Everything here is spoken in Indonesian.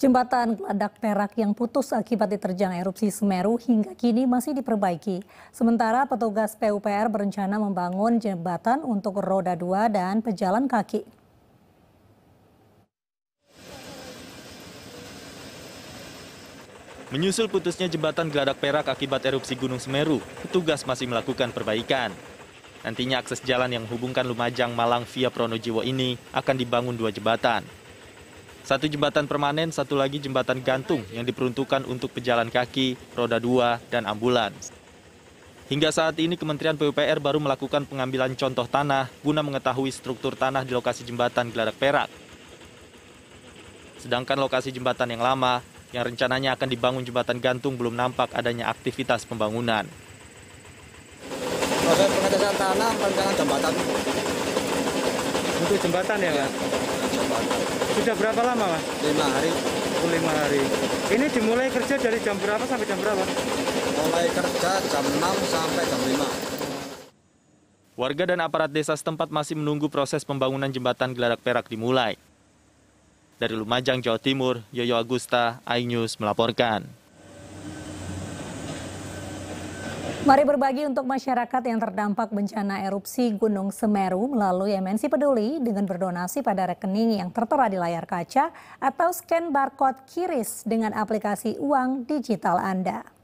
Jembatan Gladak Perak yang putus akibat diterjang erupsi Semeru hingga kini masih diperbaiki. Sementara petugas PUPR berencana membangun jembatan untuk roda dua dan pejalan kaki. Menyusul putusnya jembatan Geladak Perak akibat erupsi Gunung Semeru, petugas masih melakukan perbaikan. Nantinya akses jalan yang menghubungkan Lumajang Malang via Pronojiwo ini akan dibangun dua jembatan, satu jembatan permanen, satu lagi jembatan gantung yang diperuntukkan untuk pejalan kaki, roda dua, dan ambulans. Hingga saat ini Kementerian PUPR baru melakukan pengambilan contoh tanah guna mengetahui struktur tanah di lokasi jembatan Geladak Perak. Sedangkan lokasi jembatan yang lama, yang rencananya akan dibangun jembatan gantung belum nampak adanya aktivitas pembangunan. Proses pengetesan tanah perencanaan jembatan. Untuk jembatan ya, ya. Pak. Sudah berapa lama, Mas? Lima hari. Oh, lima hari. Ini dimulai kerja dari jam berapa sampai jam berapa? Mulai kerja jam 6 sampai jam 5. Warga dan aparat desa setempat masih menunggu proses pembangunan jembatan Geladak Perak dimulai. Dari Lumajang, Jawa Timur, Yoyo Agusta, iNews melaporkan. Mari berbagi untuk masyarakat yang terdampak bencana erupsi Gunung Semeru melalui MNC Peduli dengan berdonasi pada rekening yang tertera di layar kaca atau scan barcode kiris dengan aplikasi uang digital Anda.